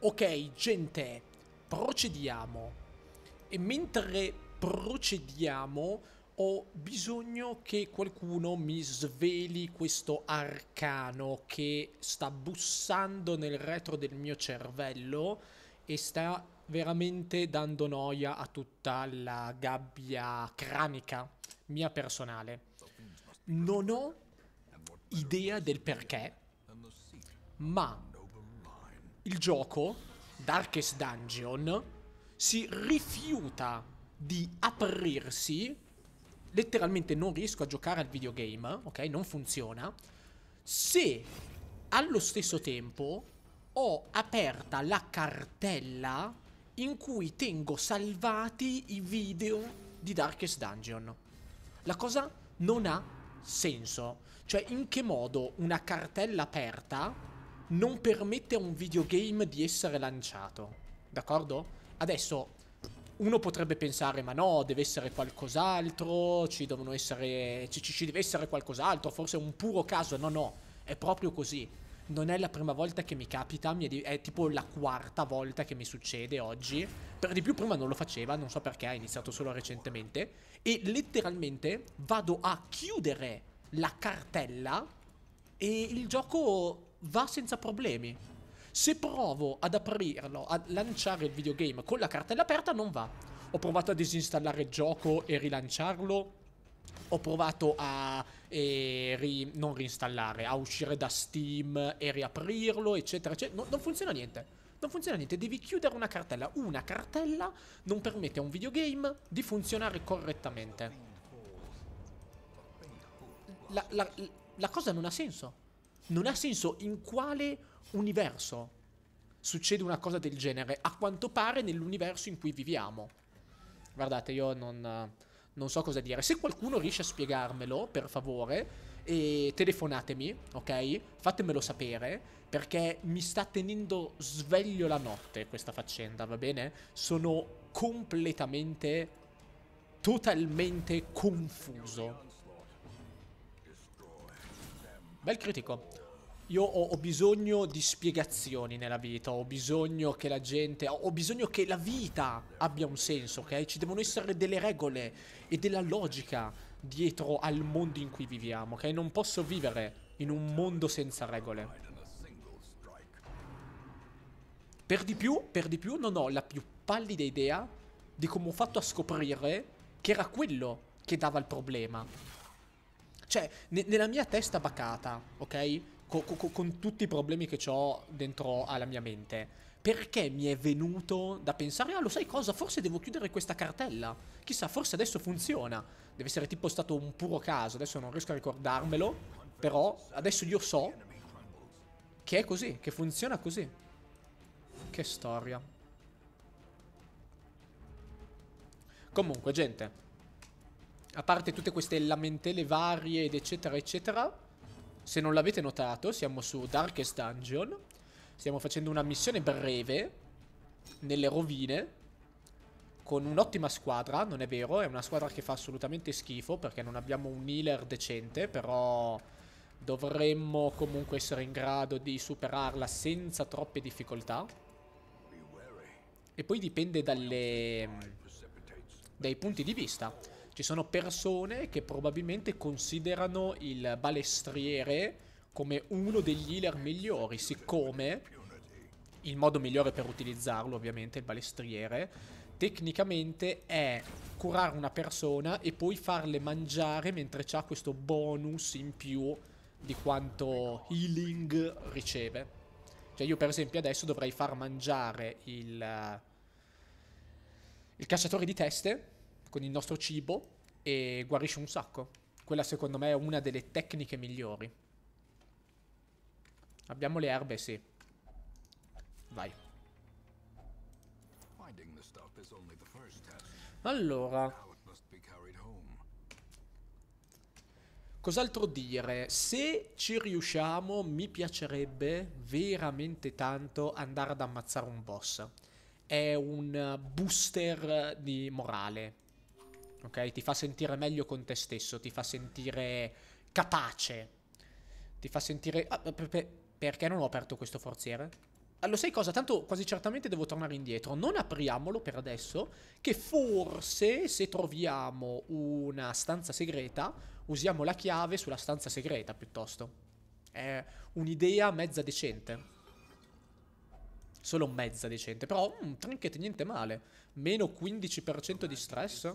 Ok, gente, procediamo. E mentre procediamo, ho bisogno che qualcuno mi sveli questo arcano che sta bussando nel retro del mio cervello e sta veramente dando noia a tutta la gabbia cranica mia personale. Non ho idea del perché, ma il gioco, Darkest Dungeon, si rifiuta di aprirsi. Letteralmente non riesco a giocare al videogame, ok? Non funziona. Se allo stesso tempo ho aperta la cartella in cui tengo salvati i video di Darkest Dungeon. La cosa non ha senso. Cioè, in che modo una cartella aperta non permette a un videogame di essere lanciato. D'accordo? Adesso, uno potrebbe pensare, ma no, deve essere qualcos'altro, ci, devono essere, ci, ci deve essere qualcos'altro, forse è un puro caso. No, no, è proprio così. Non è la prima volta che mi capita, mi è, è, tipo la quarta volta che mi succede oggi. Per di più prima non lo faceva, non so perché, ha iniziato solo recentemente. E letteralmente vado a chiudere la cartella e il gioco va senza problemi. Se provo ad aprirlo, a lanciare il videogame con la cartella aperta, non va. Ho provato a disinstallare il gioco e rilanciarlo. Ho provato a eh, ri, non reinstallare, a uscire da Steam e riaprirlo, eccetera, eccetera. No, non funziona niente. Non funziona niente, devi chiudere una cartella. Una cartella non permette a un videogame di funzionare correttamente. La, la, la cosa non ha senso non ha senso in quale universo succede una cosa del genere, a quanto pare nell'universo in cui viviamo. Guardate, io non, non so cosa dire. Se qualcuno riesce a spiegarmelo, per favore, e telefonatemi, ok? Fatemelo sapere, perché mi sta tenendo sveglio la notte questa faccenda, va bene? Sono completamente, totalmente confuso. Bel critico. Io ho, ho, bisogno di spiegazioni nella vita, ho bisogno che la gente, ho, bisogno che la vita abbia un senso, ok? Ci devono essere delle regole e della logica dietro al mondo in cui viviamo, ok? Non posso vivere in un mondo senza regole. Per di più, per di più non ho la più pallida idea di come ho fatto a scoprire che era quello che dava il problema. Cioè, nella mia testa bacata, ok? con, con, con tutti i problemi che ho dentro alla mia mente, perché mi è venuto da pensare, ah lo sai cosa, forse devo chiudere questa cartella, chissà, forse adesso funziona, deve essere tipo stato un puro caso, adesso non riesco a ricordarmelo, però adesso io so che è così, che funziona così. Che storia. Comunque gente, a parte tutte queste lamentele varie ed eccetera eccetera, se non l'avete notato, siamo su Darkest Dungeon. Stiamo facendo una missione breve nelle rovine con un'ottima squadra, non è vero, è una squadra che fa assolutamente schifo perché non abbiamo un healer decente, però dovremmo comunque essere in grado di superarla senza troppe difficoltà. E poi dipende dalle... dai punti di vista. Ci sono persone che probabilmente considerano il balestriere come uno degli healer migliori, siccome il modo migliore per utilizzarlo ovviamente, il balestriere, tecnicamente è curare una persona e poi farle mangiare mentre c'ha questo bonus in più di quanto healing riceve. Cioè io per esempio adesso dovrei far mangiare il, eh, il cacciatore di teste con il nostro cibo e guarisce un sacco. Quella secondo me è una delle tecniche migliori. Abbiamo le erbe, sì. Vai. Allora. Cos'altro dire? Se ci riusciamo, mi piacerebbe veramente tanto andare ad ammazzare un boss. È un booster di morale ok? Ti fa sentire meglio con te stesso, ti fa sentire capace, ti fa sentire... Ah, perché non ho aperto questo forziere? Allora, ah, sai cosa? Tanto quasi certamente devo tornare indietro. Non apriamolo per adesso, che forse se troviamo una stanza segreta, usiamo la chiave sulla stanza segreta piuttosto. È un'idea mezza decente. Solo mezza decente, però un mm, trinket niente male. Meno 15% di stress.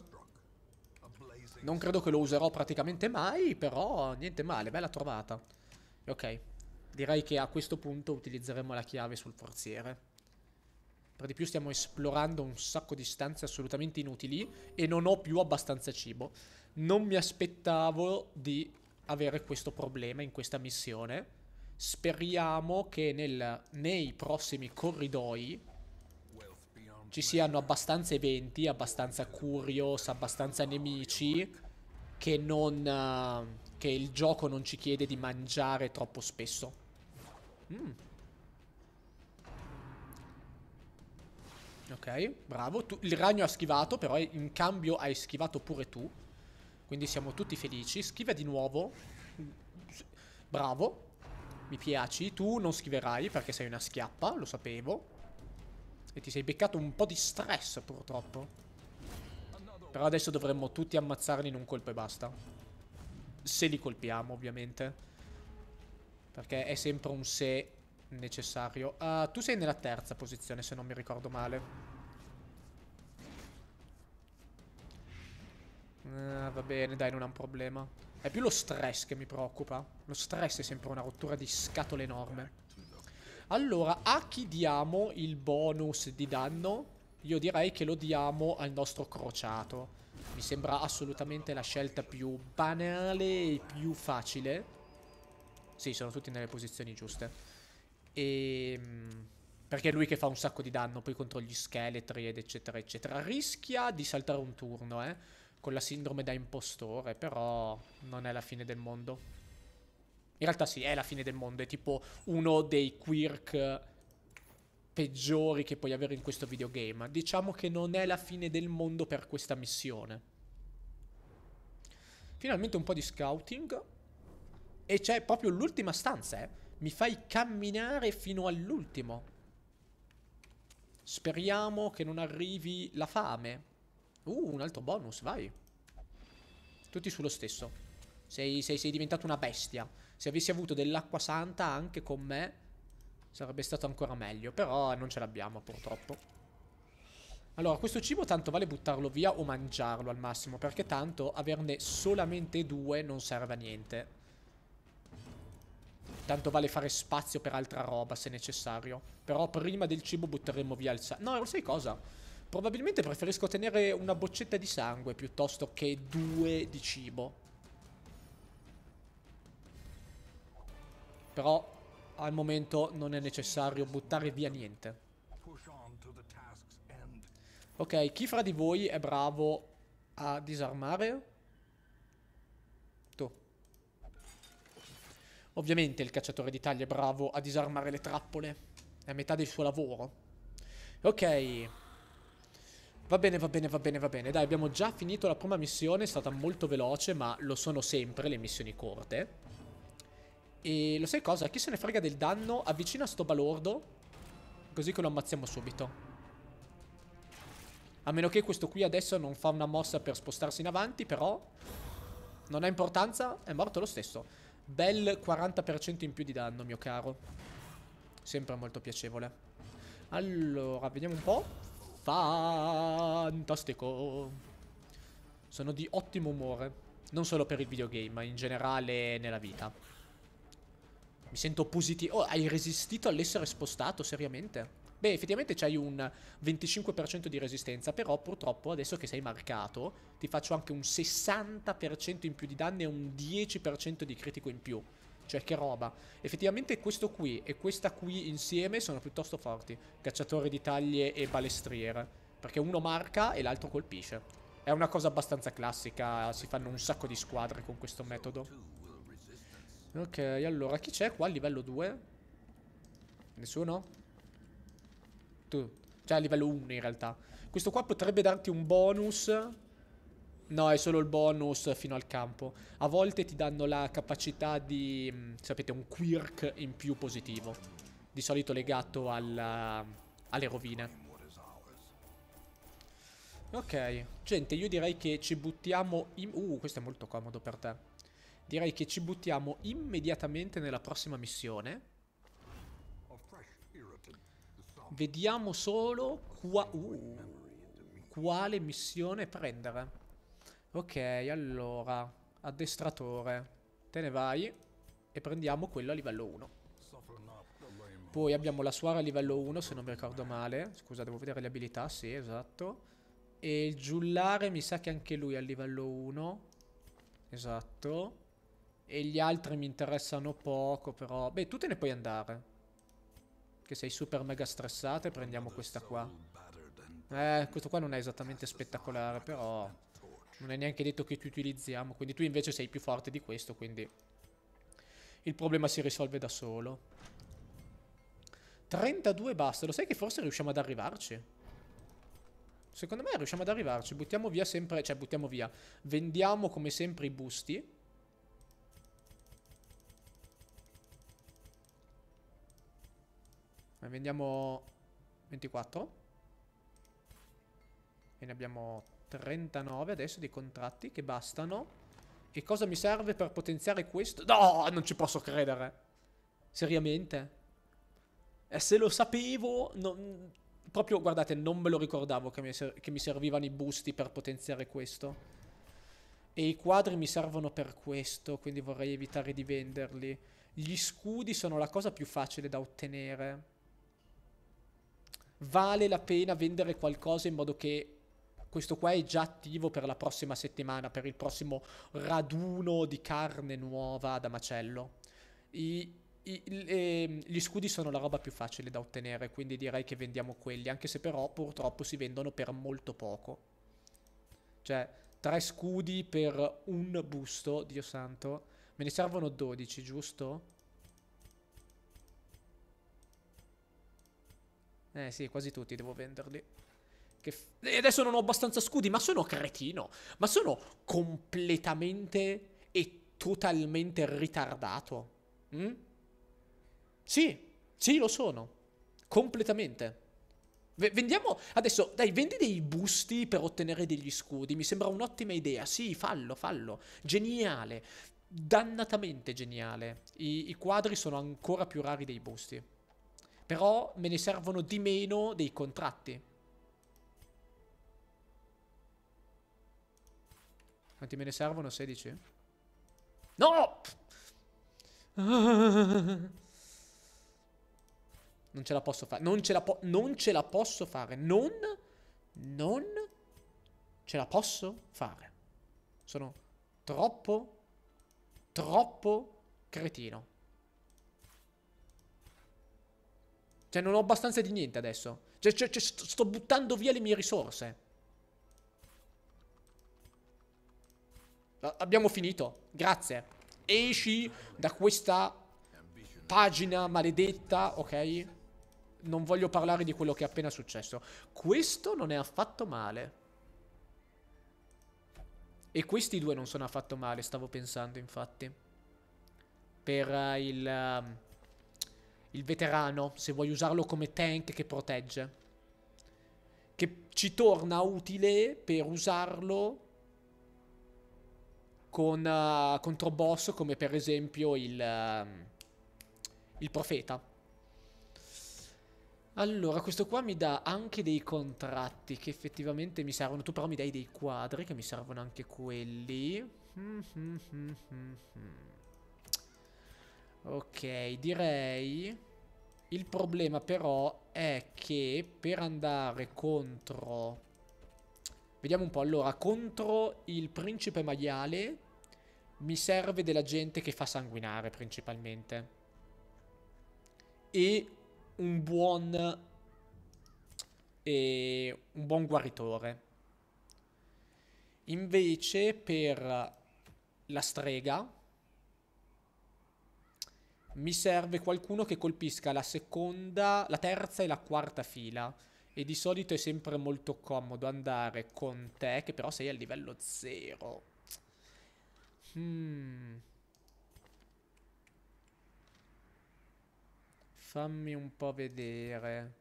Non credo che lo userò praticamente mai, però niente male, bella trovata. Ok, direi che a questo punto utilizzeremo la chiave sul forziere. Per di più stiamo esplorando un sacco di stanze assolutamente inutili e non ho più abbastanza cibo. Non mi aspettavo di avere questo problema in questa missione. Speriamo che nel, nei prossimi corridoi ci siano abbastanza eventi, abbastanza curios, abbastanza nemici che, non, uh, che il gioco non ci chiede di mangiare troppo spesso. Mm. Ok, bravo. Tu, il ragno ha schivato, però in cambio hai schivato pure tu. Quindi siamo tutti felici. Schiva di nuovo. Bravo. Mi piaci. Tu non schiverai perché sei una schiappa, lo sapevo. E ti sei beccato un po' di stress, purtroppo. Però adesso dovremmo tutti ammazzarli in un colpo e basta. Se li colpiamo, ovviamente. Perché è sempre un se necessario. Uh, tu sei nella terza posizione, se non mi ricordo male. Uh, va bene, dai, non è un problema. È più lo stress che mi preoccupa. Lo stress è sempre una rottura di scatole enorme. Allora, a chi diamo il bonus di danno? Io direi che lo diamo al nostro crociato. Mi sembra assolutamente la scelta più banale e più facile. Sì, sono tutti nelle posizioni giuste. E... Ehm, perché è lui che fa un sacco di danno poi contro gli scheletri ed eccetera eccetera. Rischia di saltare un turno, eh. Con la sindrome da impostore, però non è la fine del mondo. In realtà sì, è la fine del mondo, è tipo uno dei quirk peggiori che puoi avere in questo videogame. Diciamo che non è la fine del mondo per questa missione. Finalmente un po' di scouting. E c'è proprio l'ultima stanza, eh. Mi fai camminare fino all'ultimo. Speriamo che non arrivi la fame. Uh, un altro bonus, vai. Tutti sullo stesso. Sei, sei, sei diventato una bestia. Se avessi avuto dell'acqua santa anche con me, sarebbe stato ancora meglio. Però non ce l'abbiamo, purtroppo. Allora, questo cibo tanto vale buttarlo via o mangiarlo al massimo, perché tanto averne solamente due non serve a niente. Tanto vale fare spazio per altra roba, se necessario. Però prima del cibo butteremo via il sangue. No, lo sai cosa? Probabilmente preferisco tenere una boccetta di sangue piuttosto che due di cibo. Però al momento non è necessario buttare via niente. Ok, chi fra di voi è bravo a disarmare? Tu. Ovviamente il cacciatore di taglia è bravo a disarmare le trappole. È a metà del suo lavoro. Ok. Va bene, va bene, va bene, va bene. Dai, abbiamo già finito la prima missione. È stata molto veloce, ma lo sono sempre le missioni corte. E lo sai cosa? Chi se ne frega del danno avvicina sto balordo Così che lo ammazziamo subito A meno che questo qui adesso non fa una mossa per spostarsi in avanti Però Non ha importanza È morto lo stesso Bel 40% in più di danno mio caro Sempre molto piacevole Allora vediamo un po' Fantastico Sono di ottimo umore Non solo per il videogame ma in generale nella vita mi sento positivo. Oh, hai resistito all'essere spostato, seriamente? Beh, effettivamente c'hai un 25% di resistenza, però purtroppo adesso che sei marcato ti faccio anche un 60% in più di danni e un 10% di critico in più. Cioè, che roba. Effettivamente questo qui e questa qui insieme sono piuttosto forti. Cacciatore di taglie e balestriere. Perché uno marca e l'altro colpisce. È una cosa abbastanza classica, si fanno un sacco di squadre con questo metodo. Ok, allora, chi c'è qua a livello 2? Nessuno? Tu. Cioè a livello 1 in realtà. Questo qua potrebbe darti un bonus. No, è solo il bonus fino al campo. A volte ti danno la capacità di, mm, sapete, un quirk in più positivo. Di solito legato alla, uh, alle rovine. Ok, gente, io direi che ci buttiamo in... Uh, questo è molto comodo per te direi che ci buttiamo immediatamente nella prossima missione. Vediamo solo qua uh, quale missione prendere. Ok, allora, addestratore, te ne vai e prendiamo quello a livello 1. Poi abbiamo la suora a livello 1, se non mi ricordo male. Scusa, devo vedere le abilità, sì, esatto. E il giullare mi sa che anche lui è a livello 1. Esatto. E gli altri mi interessano poco, però... Beh, tu te ne puoi andare. Che sei super mega stressata e prendiamo questa qua. Eh, questo qua non è esattamente spettacolare, però... Non è neanche detto che ti utilizziamo, quindi tu invece sei più forte di questo, quindi... Il problema si risolve da solo. 32 basta, lo sai che forse riusciamo ad arrivarci? Secondo me riusciamo ad arrivarci, buttiamo via sempre, cioè buttiamo via, vendiamo come sempre i busti Ne vendiamo 24. E ne abbiamo 39 adesso di contratti che bastano. E cosa mi serve per potenziare questo? No, non ci posso credere. Seriamente? E eh, se lo sapevo, non... proprio, guardate, non me lo ricordavo che mi, che mi servivano i busti per potenziare questo. E i quadri mi servono per questo, quindi vorrei evitare di venderli. Gli scudi sono la cosa più facile da ottenere vale la pena vendere qualcosa in modo che questo qua è già attivo per la prossima settimana, per il prossimo raduno di carne nuova da macello. I, i, le, ehm, gli scudi sono la roba più facile da ottenere, quindi direi che vendiamo quelli, anche se però purtroppo si vendono per molto poco. Cioè, tre scudi per un busto, Dio santo. Me ne servono 12, giusto? Eh sì, quasi tutti devo venderli. e eh, adesso non ho abbastanza scudi, ma sono cretino. Ma sono completamente e totalmente ritardato. Mm? Sì, sì, lo sono. Completamente. V vendiamo adesso, dai, vendi dei busti per ottenere degli scudi. Mi sembra un'ottima idea. Sì, fallo, fallo. Geniale. Dannatamente geniale. I, I quadri sono ancora più rari dei busti. Però me ne servono di meno dei contratti. Quanti me ne servono? 16? No! Non ce la posso fare. Non ce la, po non ce la posso fare. Non... Non... Ce la posso fare. Sono troppo... Troppo cretino. Cioè, non ho abbastanza di niente adesso. Cioè, cioè, cioè sto buttando via le mie risorse. Ah, abbiamo finito. Grazie. Esci da questa pagina maledetta, ok? Non voglio parlare di quello che è appena successo. Questo non è affatto male. E questi due non sono affatto male, stavo pensando, infatti. Per uh, il... Uh, il veterano, se vuoi usarlo come tank che protegge. Che ci torna utile per usarlo con uh, contro boss come per esempio il, uh, il profeta. Allora, questo qua mi dà anche dei contratti che effettivamente mi servono. Tu però mi dai dei quadri che mi servono anche quelli. Mm -hmm -hmm -hmm. Ok, direi... Il problema però è che per andare contro... Vediamo un po', allora, contro il principe maiale mi serve della gente che fa sanguinare principalmente. E un buon... E un buon guaritore. Invece per la strega mi serve qualcuno che colpisca la seconda, la terza e la quarta fila. E di solito è sempre molto comodo andare con te, che però sei a livello zero. Hmm. Fammi un po' vedere.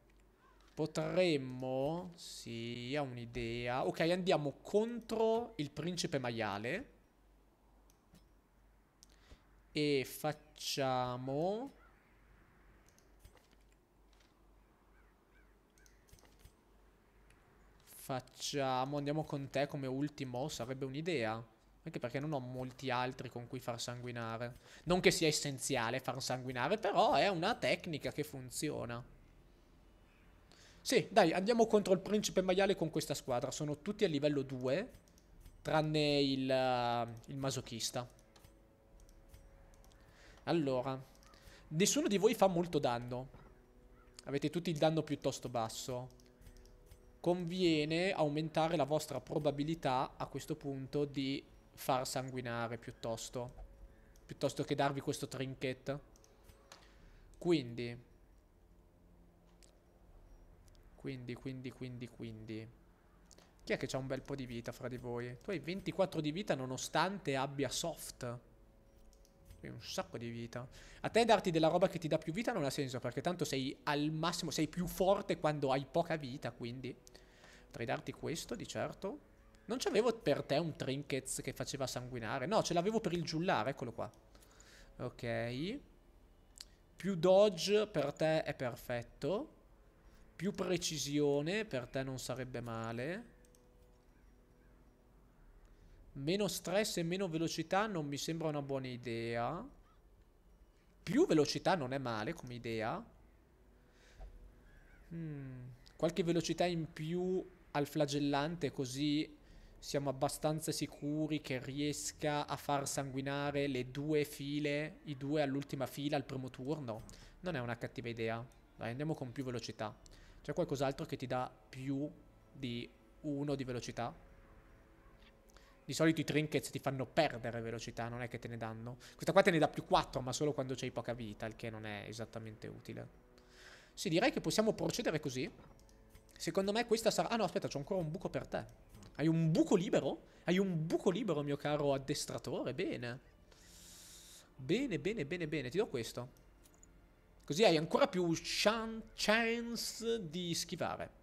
Potremmo... Sì, ho un'idea. Ok, andiamo contro il principe maiale. E facciamo... Facciamo... Andiamo con te come ultimo, sarebbe un'idea. Anche perché non ho molti altri con cui far sanguinare. Non che sia essenziale far sanguinare, però è una tecnica che funziona. Sì, dai, andiamo contro il principe maiale con questa squadra. Sono tutti a livello 2, tranne il, uh, il masochista. Allora, nessuno di voi fa molto danno. Avete tutti il danno piuttosto basso. Conviene aumentare la vostra probabilità a questo punto di far sanguinare piuttosto. Piuttosto che darvi questo trinket. Quindi... Quindi, quindi, quindi, quindi... Chi è che ha un bel po' di vita fra di voi? Tu hai 24 di vita nonostante abbia soft un sacco di vita. A te darti della roba che ti dà più vita non ha senso, perché tanto sei al massimo, sei più forte quando hai poca vita, quindi... Potrei darti questo, di certo. Non c'avevo per te un trinkets che faceva sanguinare. No, ce l'avevo per il giullare, eccolo qua. Ok. Più dodge per te è perfetto. Più precisione per te non sarebbe male. Meno stress e meno velocità non mi sembra una buona idea. Più velocità non è male come idea. Mm, qualche velocità in più al flagellante così siamo abbastanza sicuri che riesca a far sanguinare le due file, i due all'ultima fila al primo turno. Non è una cattiva idea. Dai, andiamo con più velocità. C'è qualcos'altro che ti dà più di uno di velocità? di solito i trinkets ti fanno perdere velocità, non è che te ne danno. Questa qua te ne dà più 4, ma solo quando c'hai poca vita, il che non è esattamente utile. Sì, direi che possiamo procedere così. Secondo me questa sarà... Ah no, aspetta, c'ho ancora un buco per te. Hai un buco libero? Hai un buco libero, mio caro addestratore, bene. Bene, bene, bene, bene, ti do questo. Così hai ancora più chance di schivare.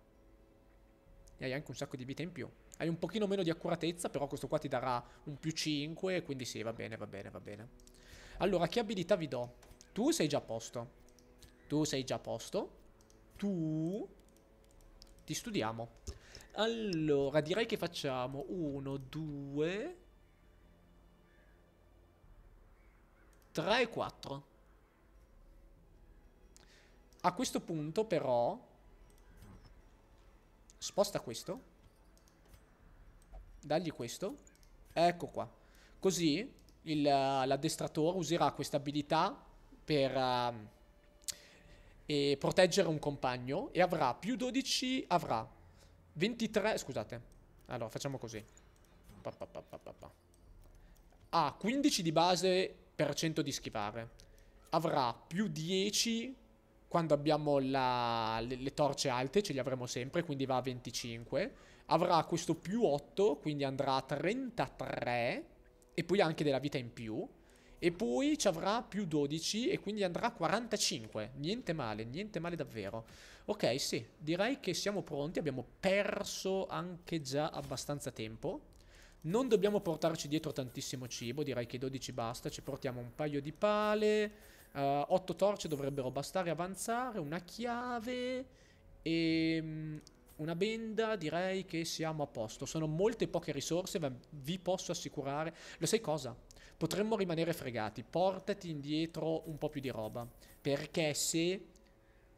E hai anche un sacco di vita in più hai un pochino meno di accuratezza, però questo qua ti darà un più 5, quindi sì, va bene, va bene, va bene. Allora, che abilità vi do? Tu sei già a posto. Tu sei già a posto. Tu... Ti studiamo. Allora, direi che facciamo 1, 2... 3 e 4. A questo punto, però... Sposta questo. Dagli questo. Ecco qua. Così eh, l'addestratore userà questa abilità per uh, proteggere un compagno e avrà più 12, avrà 23, scusate. Allora, facciamo così. Pa, pa, pa, ha 15 di base per 100 di schivare. Avrà più 10 quando abbiamo la, le, le, torce alte, ce le avremo sempre, quindi va a 25 avrà questo più 8, quindi andrà a 33 e poi anche della vita in più. E poi ci avrà più 12 e quindi andrà a 45. Niente male, niente male davvero. Ok, sì, direi che siamo pronti. Abbiamo perso anche già abbastanza tempo. Non dobbiamo portarci dietro tantissimo cibo, direi che 12 basta. Ci portiamo un paio di pale. Uh, eh, 8 torce dovrebbero bastare avanzare. Una chiave. E ehm, una benda direi che siamo a posto, sono molte poche risorse, ma vi posso assicurare, lo sai cosa? Potremmo rimanere fregati, portati indietro un po' più di roba, perché se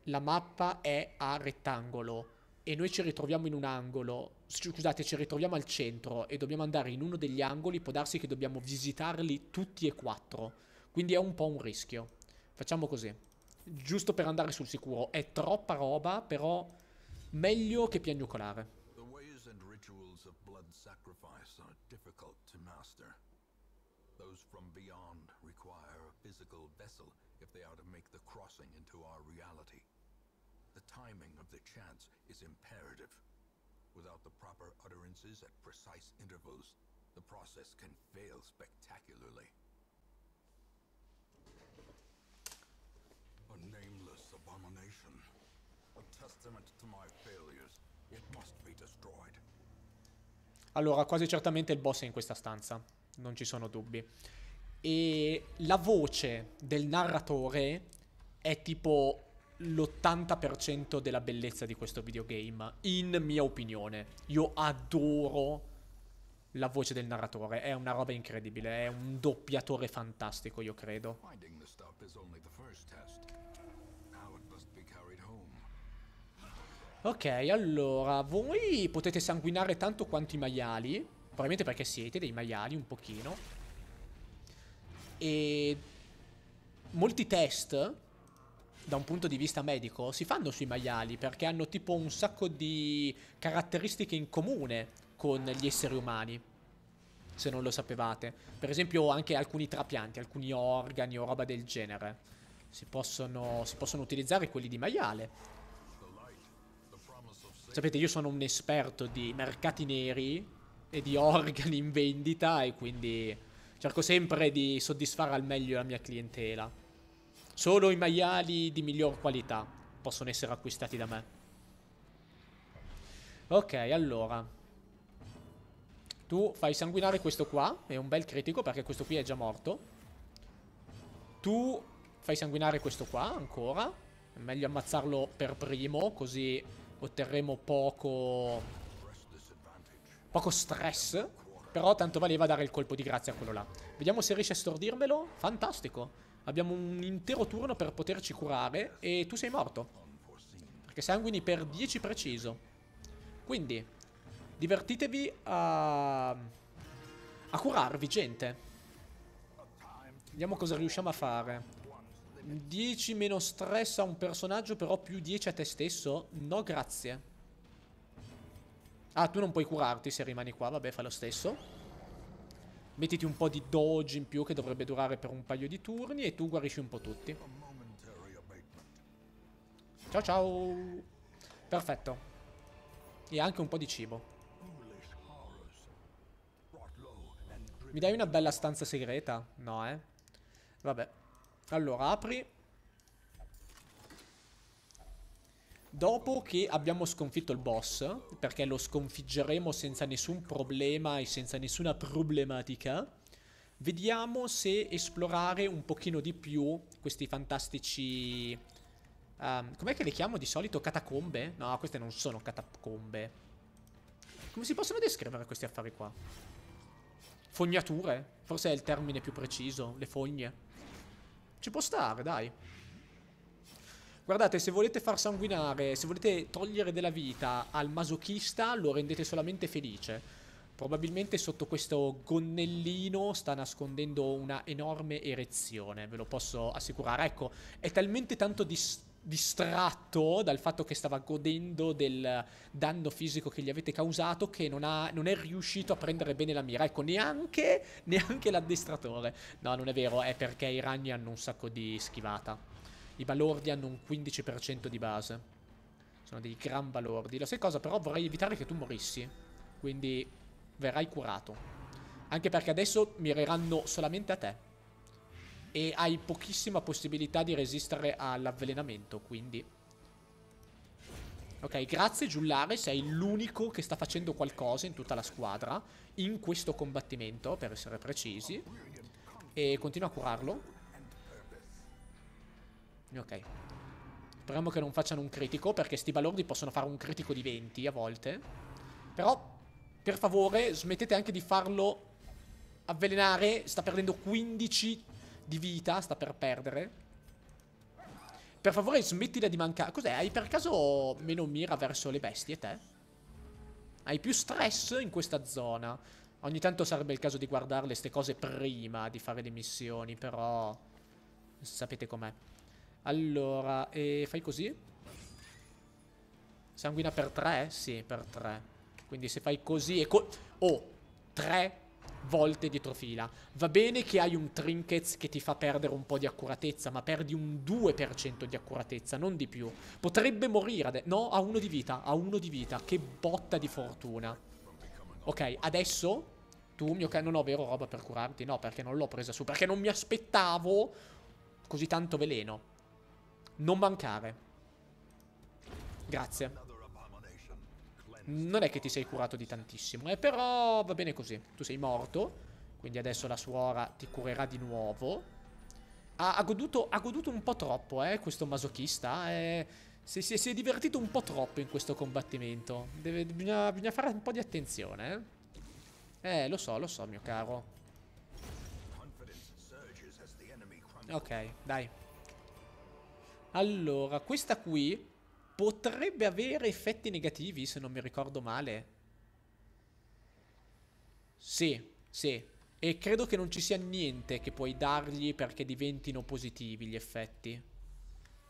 la mappa è a rettangolo e noi ci ritroviamo in un angolo, scusate, ci ritroviamo al centro e dobbiamo andare in uno degli angoli, può darsi che dobbiamo visitarli tutti e quattro, quindi è un po' un rischio. Facciamo così, giusto per andare sul sicuro, è troppa roba, però meglio che piagnucolare. The ways and rituals of blood sacrifice are difficult to master. Those from beyond require a physical vessel if they are to make the crossing into our reality. The timing of the is imperative. Without the proper utterances at precise intervals, the process can fail spectacularly. A nameless abomination Allora, quasi certamente il boss è in questa stanza, non ci sono dubbi. E la voce del narratore è tipo l'80% della bellezza di questo videogame, in mia opinione. Io adoro la voce del narratore, è una roba incredibile, è un doppiatore fantastico, io credo. Finding the stuff is only the first test. Ok, allora, voi potete sanguinare tanto quanto i maiali, probabilmente perché siete dei maiali un pochino. E molti test, da un punto di vista medico, si fanno sui maiali perché hanno tipo un sacco di caratteristiche in comune con gli esseri umani se non lo sapevate. Per esempio anche alcuni trapianti, alcuni organi o roba del genere. Si possono, si possono utilizzare quelli di maiale. Sapete, io sono un esperto di mercati neri e di organi in vendita e quindi cerco sempre di soddisfare al meglio la mia clientela. Solo i maiali di miglior qualità possono essere acquistati da me. Ok, allora. Tu fai sanguinare questo qua, è un bel critico perché questo qui è già morto. Tu fai sanguinare questo qua ancora. È meglio ammazzarlo per primo, così otterremo poco... Poco stress. Però tanto valeva dare il colpo di grazia a quello là. Vediamo se riesce a stordirmelo. Fantastico. Abbiamo un intero turno per poterci curare e tu sei morto. Perché sanguini per 10 preciso. Quindi, divertitevi a... a curarvi, gente. Vediamo cosa riusciamo a fare. 10 meno stress a un personaggio, però più 10 a te stesso? No, grazie. Ah, tu non puoi curarti se rimani qua, vabbè, fa lo stesso. Mettiti un po' di doge in più che dovrebbe durare per un paio di turni e tu guarisci un po' tutti. Ciao ciao! Perfetto. E anche un po' di cibo. Mi dai una bella stanza segreta? No, eh? Vabbè. Allora, apri. Dopo che abbiamo sconfitto il boss, perché lo sconfiggeremo senza nessun problema e senza nessuna problematica, vediamo se esplorare un pochino di più questi fantastici... Um, com'è che le chiamo di solito? Catacombe? No, queste non sono catacombe. Come si possono descrivere questi affari qua? Fognature? Forse è il termine più preciso, le fogne. Ci può stare, dai. Guardate, se volete far sanguinare, se volete togliere della vita al masochista, lo rendete solamente felice. Probabilmente sotto questo gonnellino sta nascondendo una enorme erezione, ve lo posso assicurare. Ecco, è talmente tanto distratto distratto dal fatto che stava godendo del danno fisico che gli avete causato che non, ha, non è riuscito a prendere bene la mira. Ecco, neanche, neanche l'addestratore. No, non è vero, è perché i ragni hanno un sacco di schivata. I balordi hanno un 15% di base. Sono dei gran balordi. La stessa cosa, però vorrei evitare che tu morissi. Quindi verrai curato. Anche perché adesso mireranno solamente a te e hai pochissima possibilità di resistere all'avvelenamento, quindi... Ok, grazie Giullare, sei l'unico che sta facendo qualcosa in tutta la squadra, in questo combattimento, per essere precisi. E continua a curarlo. Ok. Speriamo che non facciano un critico, perché sti balordi possono fare un critico di 20 a volte. Però, per favore, smettete anche di farlo avvelenare. Sta perdendo 15 di vita sta per perdere. Per favore smettila di mancare. Cos'è? Hai per caso meno mira verso le bestie, te? Hai più stress in questa zona. Ogni tanto sarebbe il caso di guardarle ste cose prima di fare le missioni, però... Sapete com'è. Allora, e fai così? Sanguina per tre? Sì, per tre. Quindi se fai così e co... Oh, tre volte dietro fila. Va bene che hai un trinkets che ti fa perdere un po' di accuratezza, ma perdi un 2% di accuratezza, non di più. Potrebbe morire adesso. No, ha uno di vita, ha uno di vita. Che botta di fortuna. Ok, adesso... Tu, mio cane, non ho vero roba per curarti? No, perché non l'ho presa su. Perché non mi aspettavo così tanto veleno. Non mancare. Grazie non è che ti sei curato di tantissimo, eh, però va bene così. Tu sei morto, quindi adesso la suora ti curerà di nuovo. Ha, ha, goduto, ha goduto, un po' troppo, eh, questo masochista. Eh, si, si, si, è divertito un po' troppo in questo combattimento. Deve, bisogna, bisogna, fare un po' di attenzione, eh. Eh, lo so, lo so, mio caro. Ok, dai. Allora, questa qui potrebbe avere effetti negativi, se non mi ricordo male. Sì, sì. E credo che non ci sia niente che puoi dargli perché diventino positivi gli effetti.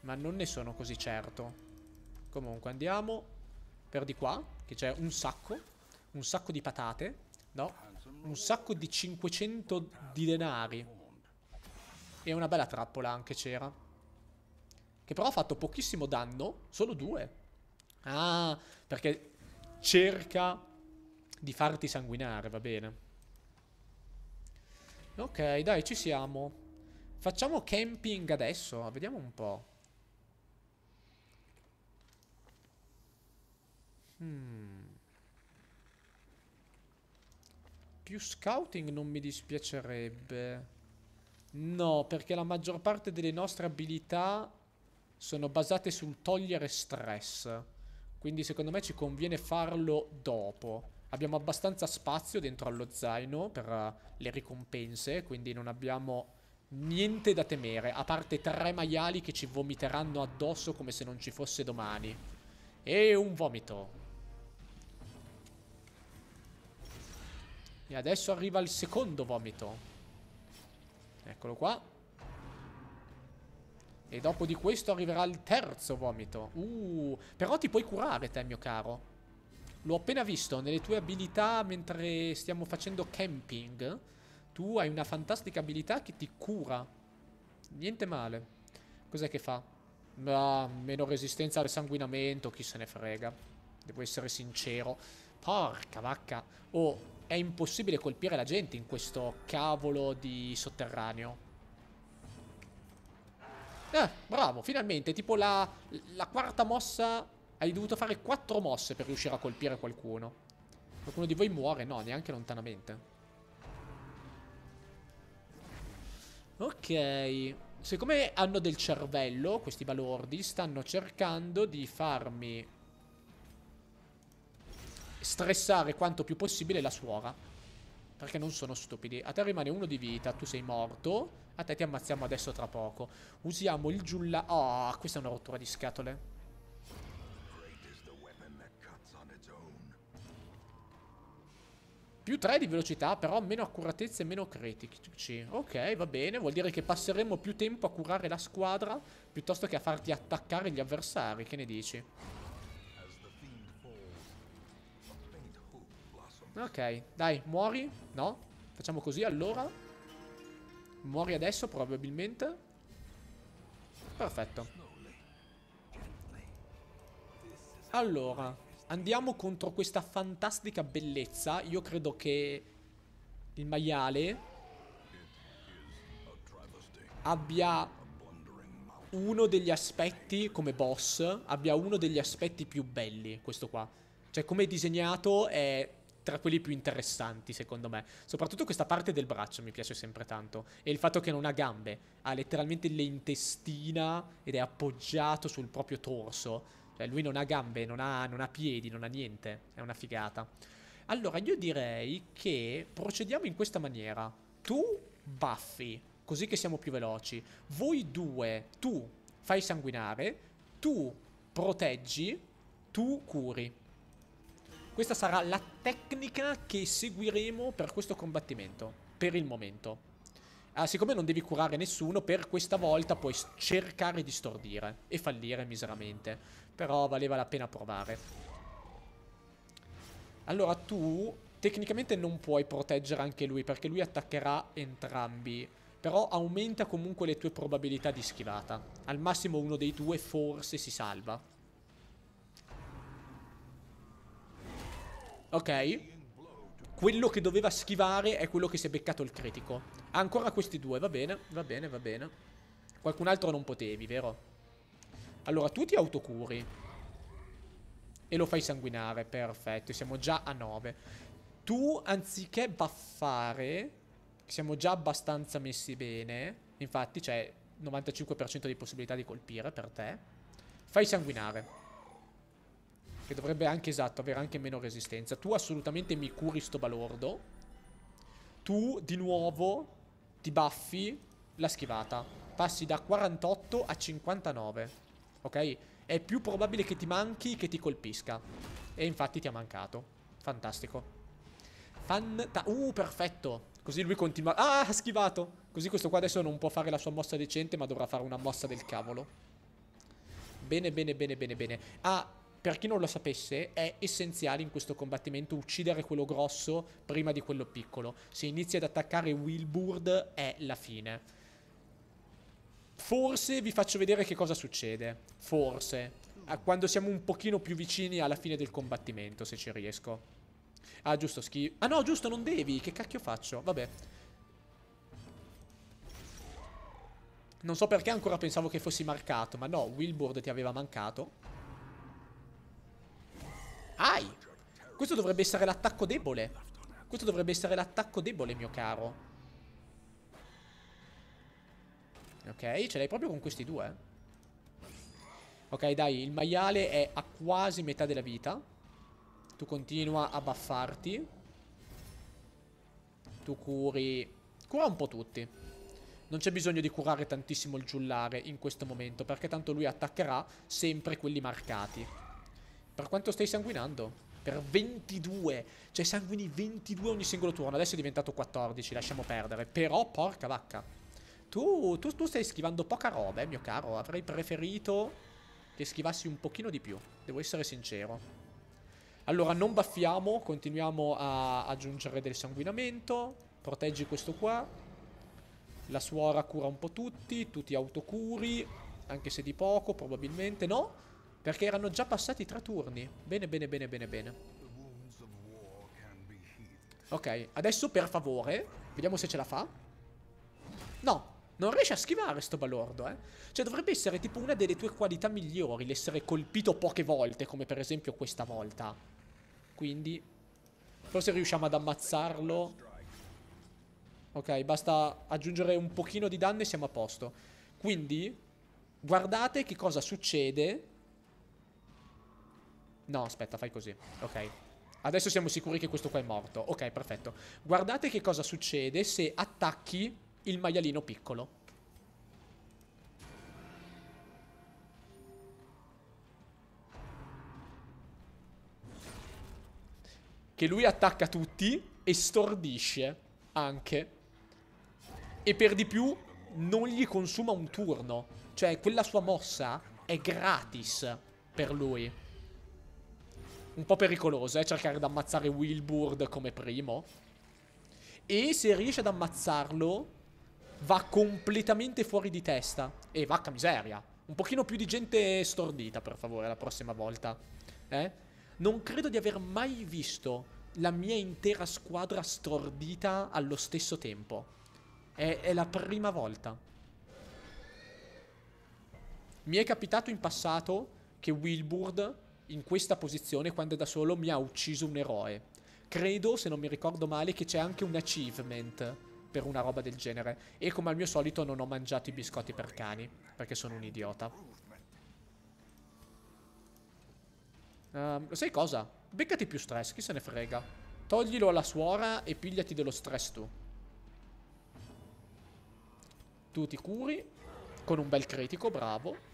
Ma non ne sono così certo. Comunque andiamo per di qua, che c'è un sacco, un sacco di patate, no? Un sacco di 500 di denari. E una bella trappola anche c'era. Che però ha fatto pochissimo danno, solo due. Ah, perché cerca di farti sanguinare, va bene. Ok, dai, ci siamo. Facciamo camping adesso, vediamo un po'. Hmm. Più scouting non mi dispiacerebbe. No, perché la maggior parte delle nostre abilità sono basate sul togliere stress. Quindi secondo me ci conviene farlo dopo. Abbiamo abbastanza spazio dentro allo zaino per eh, le ricompense, quindi non abbiamo niente da temere, a parte tre maiali che ci vomiteranno addosso come se non ci fosse domani. E un vomito. E adesso arriva il secondo vomito. Eccolo qua. E dopo di questo arriverà il terzo vomito. Uh, però ti puoi curare te, mio caro. L'ho appena visto, nelle tue abilità mentre stiamo facendo camping. Tu hai una fantastica abilità che ti cura. Niente male. Cos'è che fa? Ah, meno resistenza al sanguinamento, chi se ne frega. Devo essere sincero. Porca vacca. Oh, è impossibile colpire la gente in questo cavolo di sotterraneo. Eh, bravo, finalmente, tipo la, la quarta mossa, hai dovuto fare quattro mosse per riuscire a colpire qualcuno. Qualcuno di voi muore? No, neanche lontanamente. Ok, siccome hanno del cervello, questi balordi, stanno cercando di farmi stressare quanto più possibile la suora. Perché non sono stupidi. A te rimane uno di vita, tu sei morto. A te ti ammazziamo adesso tra poco. Usiamo il giulla... oh, ah, questa è una rottura di scatole. Più 3 di velocità, però meno accuratezza e meno critici. Ok, va bene, vuol dire che passeremo più tempo a curare la squadra piuttosto che a farti attaccare gli avversari, che ne dici? Ok, dai, muori? No? Facciamo così allora? Muori adesso probabilmente. Perfetto. Allora, andiamo contro questa fantastica bellezza. Io credo che il maiale abbia uno degli aspetti come boss, abbia uno degli aspetti più belli questo qua. Cioè come è disegnato è tra quelli più interessanti, secondo me. Soprattutto questa parte del braccio mi piace sempre tanto. E il fatto che non ha gambe, ha letteralmente l'intestina ed è appoggiato sul proprio torso. Cioè, lui non ha gambe, non ha, non ha piedi, non ha niente. È una figata. Allora, io direi che procediamo in questa maniera. Tu baffi, così che siamo più veloci. Voi due, tu fai sanguinare, tu proteggi, tu curi. Questa sarà la tecnica che seguiremo per questo combattimento, per il momento. Ah, siccome non devi curare nessuno, per questa volta puoi cercare di stordire e fallire miseramente. Però valeva la pena provare. Allora tu tecnicamente non puoi proteggere anche lui perché lui attaccherà entrambi. Però aumenta comunque le tue probabilità di schivata. Al massimo uno dei due forse si salva. Ok. Quello che doveva schivare è quello che si è beccato il critico. ancora questi due, va bene, va bene, va bene. Qualcun altro non potevi, vero? Allora, tu ti autocuri. E lo fai sanguinare, perfetto. Siamo già a 9. Tu, anziché baffare, siamo già abbastanza messi bene. Infatti, c'è 95% di possibilità di colpire per te. Fai sanguinare. Che dovrebbe anche, esatto, avere anche meno resistenza. Tu assolutamente mi curi sto balordo. Tu, di nuovo, ti buffi la schivata. Passi da 48 a 59. Ok? È più probabile che ti manchi che ti colpisca. E infatti ti ha mancato. Fantastico. Fanta uh, perfetto. Così lui continua... Ah, ha schivato! Così questo qua adesso non può fare la sua mossa decente, ma dovrà fare una mossa del cavolo. Bene, bene, bene, bene, bene. Ah, per chi non lo sapesse, è essenziale in questo combattimento uccidere quello grosso prima di quello piccolo. Se inizi ad attaccare Wilburd è la fine. Forse vi faccio vedere che cosa succede. Forse. Quando siamo un pochino più vicini alla fine del combattimento, se ci riesco. Ah, giusto, schifo. Ah no, giusto, non devi. Che cacchio faccio? Vabbè. Non so perché ancora pensavo che fossi marcato, ma no, Wilburd ti aveva mancato. Ai! Questo dovrebbe essere l'attacco debole. Questo dovrebbe essere l'attacco debole, mio caro. Ok, ce l'hai proprio con questi due. Eh. Ok, dai, il maiale è a quasi metà della vita. Tu continua a baffarti. Tu curi... Cura un po' tutti. Non c'è bisogno di curare tantissimo il giullare in questo momento, perché tanto lui attaccherà sempre quelli marcati. Per quanto stai sanguinando? Per 22. Cioè sanguini 22 ogni singolo turno. Adesso è diventato 14, lasciamo perdere. Però, porca vacca. Tu, tu, tu stai schivando poca roba, eh, mio caro. Avrei preferito che schivassi un pochino di più. Devo essere sincero. Allora, non baffiamo. Continuiamo a aggiungere del sanguinamento. Proteggi questo qua. La suora cura un po' tutti. Tu ti autocuri. Anche se di poco, probabilmente. No? Perché erano già passati tre turni. Bene, bene, bene, bene, bene. Ok, adesso per favore. Vediamo se ce la fa. No, non riesce a schivare sto balordo, eh. Cioè dovrebbe essere tipo una delle tue qualità migliori, l'essere colpito poche volte, come per esempio questa volta. Quindi... Forse riusciamo ad ammazzarlo. Ok, basta aggiungere un pochino di danno e siamo a posto. Quindi... Guardate che cosa succede No, aspetta, fai così. Ok. Adesso siamo sicuri che questo qua è morto. Ok, perfetto. Guardate che cosa succede se attacchi il maialino piccolo. Che lui attacca tutti e stordisce anche. E per di più non gli consuma un turno. Cioè, quella sua mossa è gratis per lui un po' pericoloso, eh, cercare di ammazzare Wilburd come primo. E se riesce ad ammazzarlo, va completamente fuori di testa. E vacca miseria. Un pochino più di gente stordita, per favore, la prossima volta. Eh? Non credo di aver mai visto la mia intera squadra stordita allo stesso tempo. È, è la prima volta. Mi è capitato in passato che Wilburd in questa posizione quando è da solo mi ha ucciso un eroe. Credo, se non mi ricordo male, che c'è anche un achievement per una roba del genere. E come al mio solito non ho mangiato i biscotti per cani, perché sono un idiota. Um, sai cosa? Beccati più stress, chi se ne frega. Toglilo alla suora e pigliati dello stress tu. Tu ti curi, con un bel critico, bravo.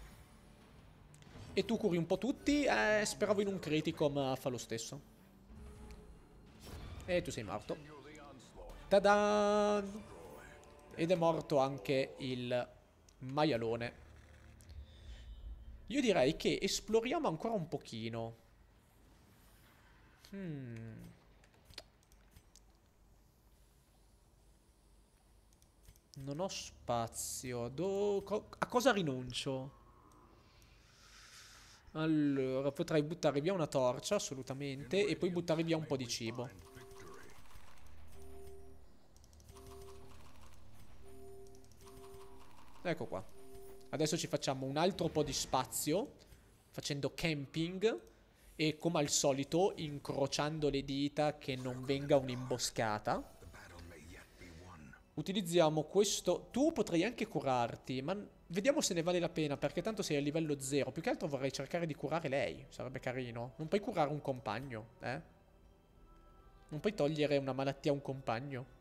E tu curi un po' tutti. Eh, speravo in un critico, ma fa lo stesso. E tu sei morto. Tada! Ed è morto anche il maialone. Io direi che esploriamo ancora un pochino. Hmm. Non ho spazio. Do... a cosa rinuncio? Allora, potrei buttare via una torcia, assolutamente, e poi buttare via un po' di cibo. Ecco qua. Adesso ci facciamo un altro po' di spazio, facendo camping, e come al solito incrociando le dita che non venga un'imboscata. Utilizziamo questo... Tu potrei anche curarti, ma Vediamo se ne vale la pena, perché tanto sei a livello 0. Più che altro vorrei cercare di curare lei. Sarebbe carino. Non puoi curare un compagno, eh? Non puoi togliere una malattia a un compagno.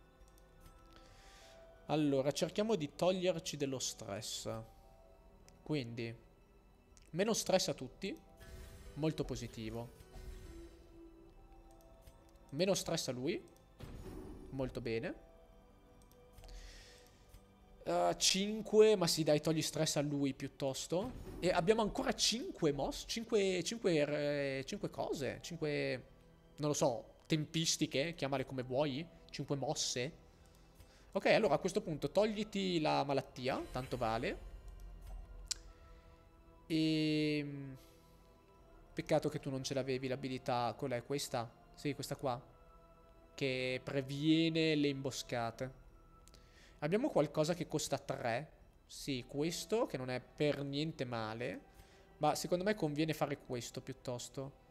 Allora, cerchiamo di toglierci dello stress. Quindi, meno stress a tutti. Molto positivo. Meno stress a lui. Molto bene. Uh, eh, 5, ma sì dai, togli stress a lui piuttosto. E abbiamo ancora 5 moss, 5, 5, 5 cose, 5, non lo so, tempistiche, chiamale come vuoi, 5 mosse. Ok, allora a questo punto togliti la malattia, tanto vale. E... Ehm, peccato che tu non ce l'avevi l'abilità, quella è questa? Sì, questa qua. Che previene le imboscate. Abbiamo qualcosa che costa 3. Sì, questo, che non è per niente male. Ma secondo me conviene fare questo piuttosto.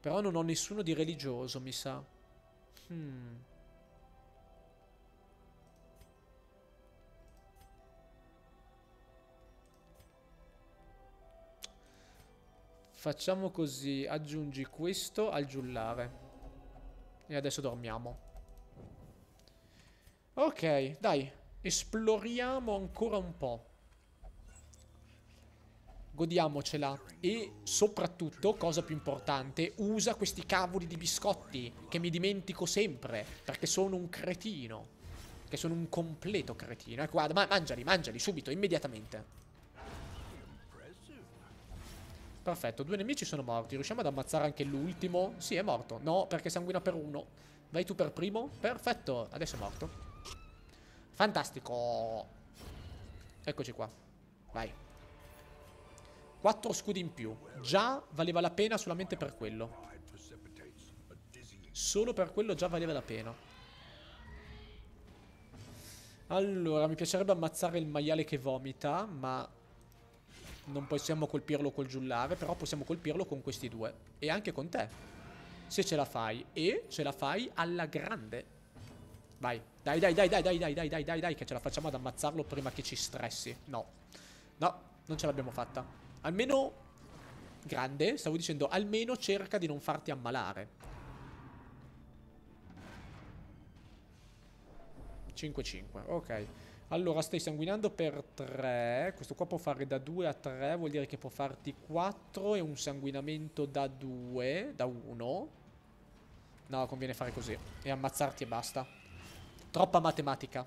Però non ho nessuno di religioso, mi sa. Hmm. Facciamo così, aggiungi questo al giullare. E adesso dormiamo. Ok, dai. Esploriamo ancora un po'. Godiamocela. E soprattutto, cosa più importante, usa questi cavoli di biscotti che mi dimentico sempre perché sono un cretino. Che sono un completo cretino. Ecco, guarda, ma mangiali, mangiali subito, immediatamente. Perfetto, due nemici sono morti. Riusciamo ad ammazzare anche l'ultimo? Sì, è morto. No, perché sanguina per uno. Vai tu per primo. Perfetto, adesso è morto. Fantastico. Eccoci qua. Vai. Quattro scudi in più. Già valeva la pena solamente per quello. Solo per quello già valeva la pena. Allora, mi piacerebbe ammazzare il maiale che vomita, ma non possiamo colpirlo col giullare, però possiamo colpirlo con questi due. E anche con te. Se ce la fai. E ce la fai alla grande. Vai. Dai, dai, dai, dai, dai, dai, dai, dai, dai, dai, che ce la facciamo ad ammazzarlo prima che ci stressi. No. No, non ce l'abbiamo fatta. Almeno... Grande, stavo dicendo, almeno cerca di non farti ammalare. 5-5, ok. Allora, stai sanguinando per 3. Questo qua può fare da 2 a 3, vuol dire che può farti 4 e un sanguinamento da 2, da 1. No, conviene fare così. E ammazzarti e basta. Troppa matematica.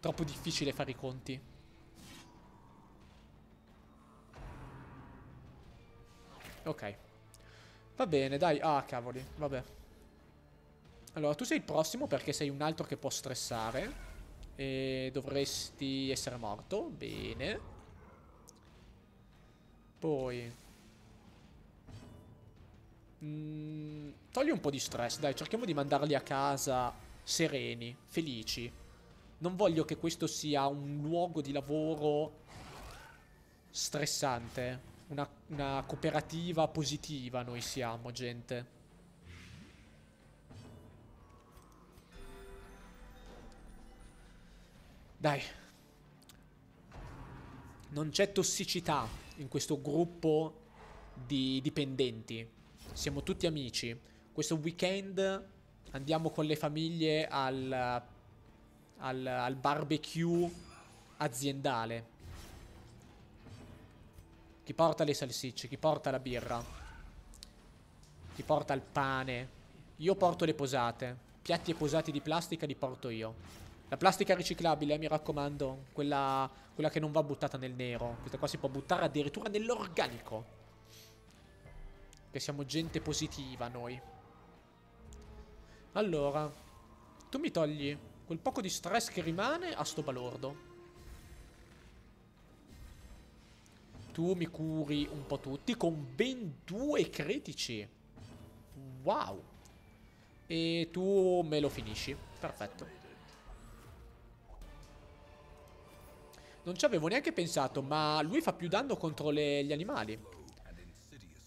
Troppo difficile fare i conti. Ok. Va bene, dai. Ah, cavoli. Vabbè. Allora, tu sei il prossimo perché sei un altro che può stressare. E dovresti essere morto. Bene. Poi... Mm, togli un po' di stress, dai. Cerchiamo di mandarli a casa sereni, felici. Non voglio che questo sia un luogo di lavoro stressante. Una, una cooperativa positiva noi siamo, gente. Dai. Non c'è tossicità in questo gruppo di dipendenti. Siamo tutti amici. Questo weekend Andiamo con le famiglie al, al, al barbecue aziendale. Chi porta le salsicce, chi porta la birra, chi porta il pane. Io porto le posate. Piatti e posate di plastica li porto io. La plastica riciclabile, eh, mi raccomando, quella, quella, che non va buttata nel nero. Questa qua si può buttare addirittura nell'organico. Che siamo gente positiva noi. Allora, tu mi togli quel poco di stress che rimane a sto balordo. Tu mi curi un po' tutti con ben due critici. Wow. E tu me lo finisci. Perfetto. Non ci avevo neanche pensato, ma lui fa più danno contro le, gli animali.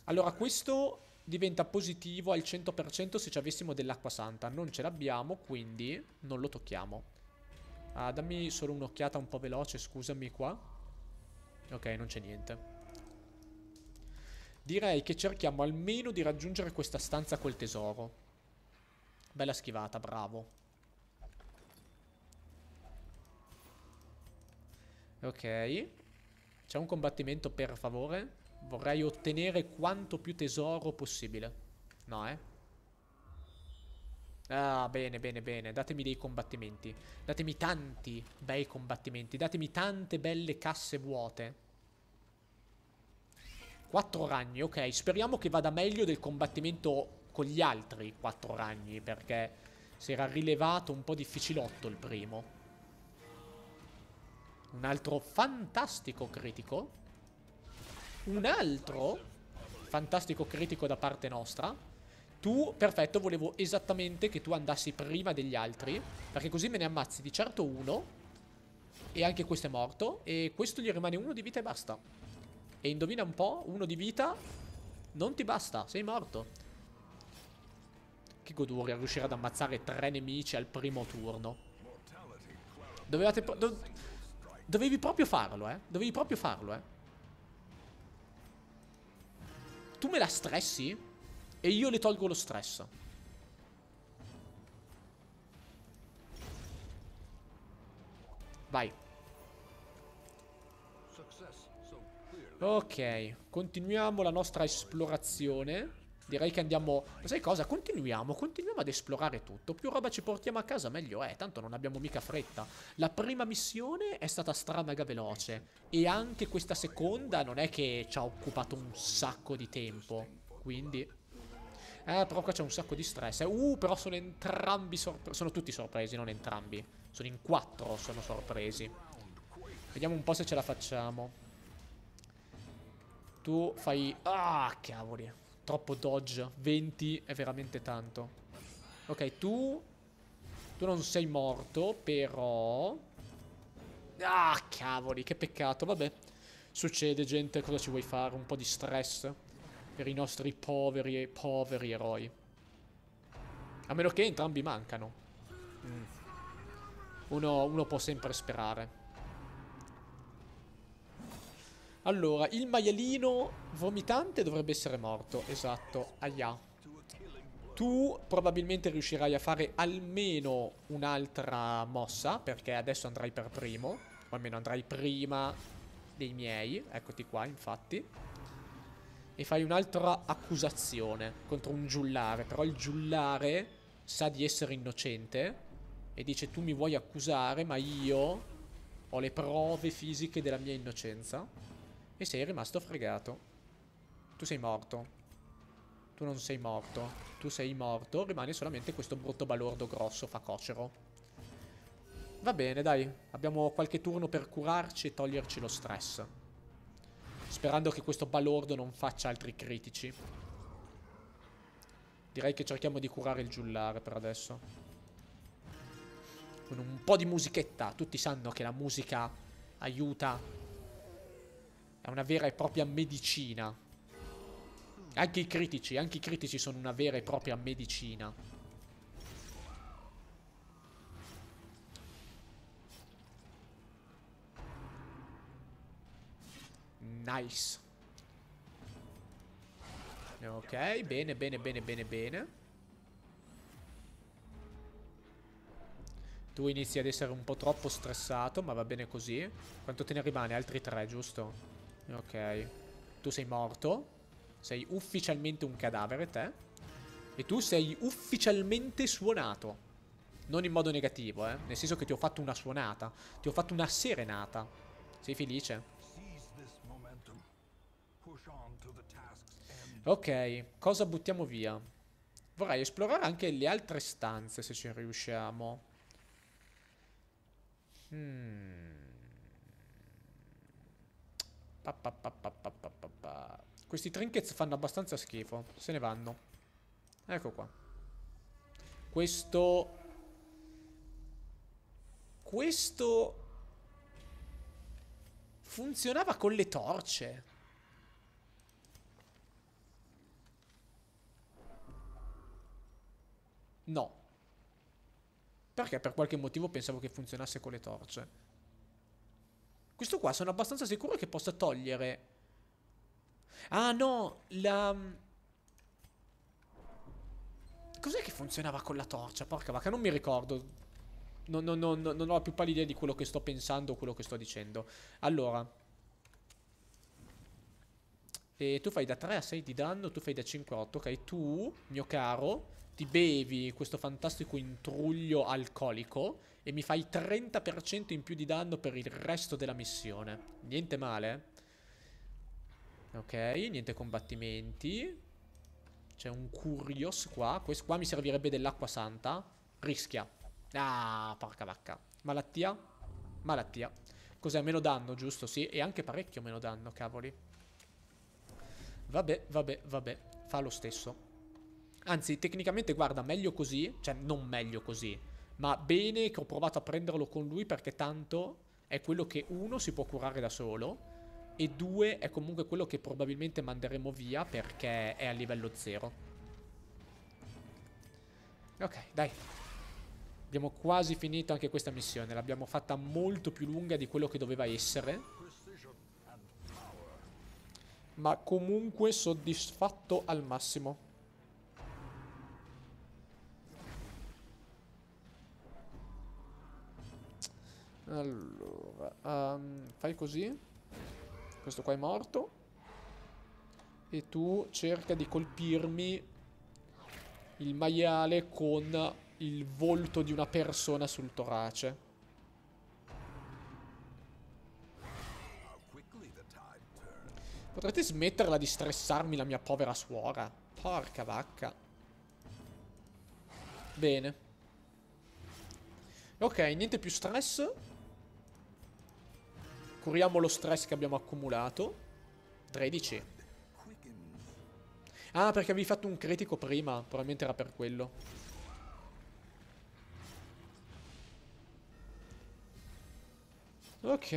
Allora, questo diventa positivo al 100% se ci avessimo dell'acqua santa. Non ce l'abbiamo, quindi non lo tocchiamo. Ah, dammi solo un'occhiata un po' veloce, scusami qua. Ok, non c'è niente. Direi che cerchiamo almeno di raggiungere questa stanza col tesoro. Bella schivata, bravo. Ok. C'è un combattimento, per favore? Vorrei ottenere quanto più tesoro possibile. No, eh? Ah, bene, bene, bene. Datemi dei combattimenti. Datemi tanti bei combattimenti. Datemi tante belle casse vuote. Quattro ragni, ok. Speriamo che vada meglio del combattimento con gli altri quattro ragni, perché si era rilevato un po' difficilotto il primo. Un altro fantastico critico un altro fantastico critico da parte nostra. Tu, perfetto, volevo esattamente che tu andassi prima degli altri, perché così me ne ammazzi di certo uno, e anche questo è morto, e questo gli rimane uno di vita e basta. E indovina un po', uno di vita non ti basta, sei morto. Che goduria riuscire ad ammazzare tre nemici al primo turno. Dovevate... Do dovevi proprio farlo, eh. Dovevi proprio farlo, eh tu me la stressi e io le tolgo lo stress. Vai. Ok, continuiamo la nostra esplorazione direi che andiamo... Sai cosa? Continuiamo, continuiamo ad esplorare tutto. Più roba ci portiamo a casa, meglio è. Tanto non abbiamo mica fretta. La prima missione è stata mega veloce. E anche questa seconda non è che ci ha occupato un sacco di tempo. Quindi... Eh, però qua c'è un sacco di stress. Eh, uh, però sono entrambi sorpresi. Sono tutti sorpresi, non entrambi. Sono in quattro, sono sorpresi. Vediamo un po' se ce la facciamo. Tu fai... Ah, cavoli. Troppo dodge. 20 è veramente tanto. Ok, tu... Tu non sei morto, però... Ah, cavoli, che peccato. Vabbè, succede, gente. Cosa ci vuoi fare? Un po' di stress per i nostri poveri e poveri eroi. A meno che entrambi mancano. Mm. Uno, uno può sempre sperare. Allora, il maialino vomitante dovrebbe essere morto. Esatto, aia. Tu probabilmente riuscirai a fare almeno un'altra mossa, perché adesso andrai per primo. O almeno andrai prima dei miei. Eccoti qua, infatti. E fai un'altra accusazione contro un giullare. Però il giullare sa di essere innocente. E dice, tu mi vuoi accusare, ma io ho le prove fisiche della mia innocenza. E sei rimasto fregato. Tu sei morto. Tu non sei morto. Tu sei morto. Rimane solamente questo brutto balordo grosso facocero. Va bene, dai. Abbiamo qualche turno per curarci e toglierci lo stress. Sperando che questo balordo non faccia altri critici. Direi che cerchiamo di curare il giullare per adesso. Con un po' di musichetta. Tutti sanno che la musica aiuta è una vera e propria medicina. Anche i critici, anche i critici sono una vera e propria medicina. Nice. Ok, bene, bene, bene, bene, bene. Tu inizi ad essere un po' troppo stressato, ma va bene così. Quanto te ne rimane? Altri tre, giusto? Ok. Tu sei morto. Sei ufficialmente un cadavere, te. E tu sei ufficialmente suonato. Non in modo negativo, eh. Nel senso che ti ho fatto una suonata. Ti ho fatto una serenata. Sei felice? Ok, cosa buttiamo via? Vorrei esplorare anche le altre stanze se ci riusciamo. Hmm. Pa, pa, pa, pa, pa, pa, pa, pa. Questi trinkets fanno abbastanza schifo. Se ne vanno. Ecco qua. Questo... Questo... Funzionava con le torce. No. Perché per qualche motivo pensavo che funzionasse con le torce. Questo qua sono abbastanza sicuro che possa togliere. Ah no, la... Mm, cos'è che funzionava con la torcia? Porca vacca, non mi ricordo. Non, non, non, non ho più pallida di quello che sto pensando o quello che sto dicendo. Allora... E tu fai da 3 a 6 di danno, tu fai da 5 a 8, ok? Tu, mio caro, ti bevi questo fantastico intruglio alcolico e mi fai 30% in più di danno per il resto della missione. Niente male. Ok, niente combattimenti. C'è un Curios qua. Questo qua mi servirebbe dell'acqua santa. Rischia. Ah, porca vacca. Malattia? Malattia. Cos'è? Meno danno, giusto? Sì, e anche parecchio meno danno, cavoli. Vabbè, vabbè, vabbè, fa lo stesso. Anzi, tecnicamente, guarda, meglio così, cioè non meglio così, ma bene che ho provato a prenderlo con lui perché tanto è quello che uno si può curare da solo e due è comunque quello che probabilmente manderemo via perché è a livello zero. Ok, dai. Abbiamo quasi finito anche questa missione, l'abbiamo fatta molto più lunga di quello che doveva essere ma comunque soddisfatto al massimo. Allora, um, fai così. Questo qua è morto. E tu cerca di colpirmi il maiale con il volto di una persona sul torace. Potrete smetterla di stressarmi la mia povera suora? Porca vacca. Bene. Ok, niente più stress. Curiamo lo stress che abbiamo accumulato. 13. Ah, perché avevi fatto un critico prima. Probabilmente era per quello. Ok.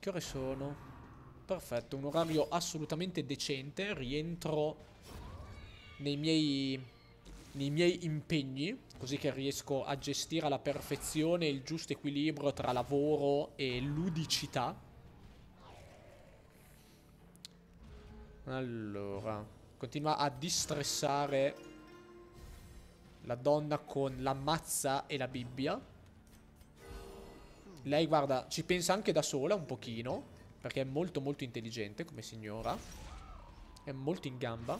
Che ore sono? perfetto, un orario assolutamente decente, rientro nei miei, nei miei impegni, così che riesco a gestire alla perfezione il giusto equilibrio tra lavoro e ludicità. Allora, continua a distressare la donna con la mazza e la bibbia. Lei, guarda, ci pensa anche da sola un pochino. Perché è molto molto intelligente come signora. È molto in gamba.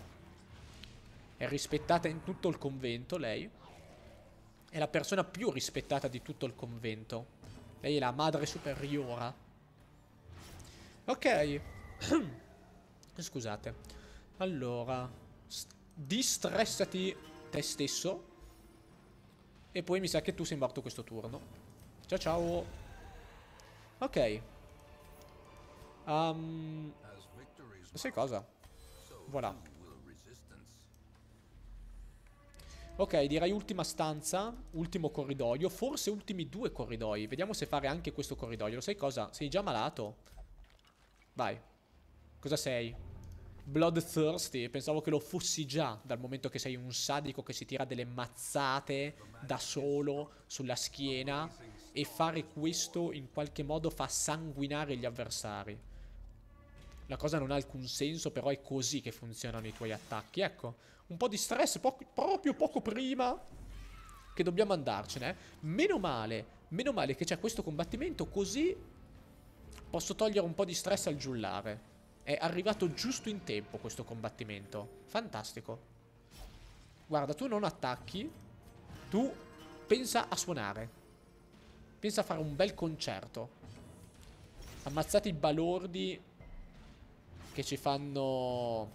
È rispettata in tutto il convento lei. È la persona più rispettata di tutto il convento. Lei è la madre superiora. Ok. Scusate. Allora. Distressati te stesso. E poi mi sa che tu sei morto questo turno. Ciao ciao. Ok. Um, sai cosa? Voilà. Ok, direi ultima stanza, ultimo corridoio, forse ultimi due corridoi. Vediamo se fare anche questo corridoio. Lo sai cosa? Sei già malato? Vai. Cosa sei? Bloodthirsty, pensavo che lo fossi già dal momento che sei un sadico che si tira delle mazzate da solo sulla schiena e fare questo in qualche modo fa sanguinare gli avversari la cosa non ha alcun senso, però è così che funzionano i tuoi attacchi. Ecco, un po' di stress po proprio poco prima che dobbiamo andarcene. Eh. Meno male, meno male che c'è questo combattimento, così posso togliere un po' di stress al giullare. È arrivato giusto in tempo questo combattimento. Fantastico. Guarda, tu non attacchi, tu pensa a suonare. Pensa a fare un bel concerto. Ammazzate i balordi che ci fanno...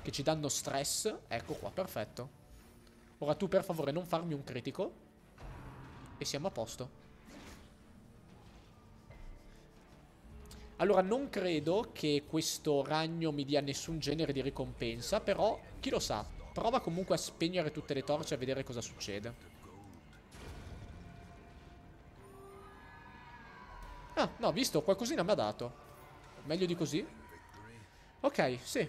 Che ci danno stress. Ecco qua, perfetto. Ora tu per favore non farmi un critico. E siamo a posto. Allora, non credo che questo ragno mi dia nessun genere di ricompensa, però chi lo sa. Prova comunque a spegnere tutte le torce e a vedere cosa succede. Ah, no, visto, qualcosina mi ha dato. Meglio di così? Ok, sì.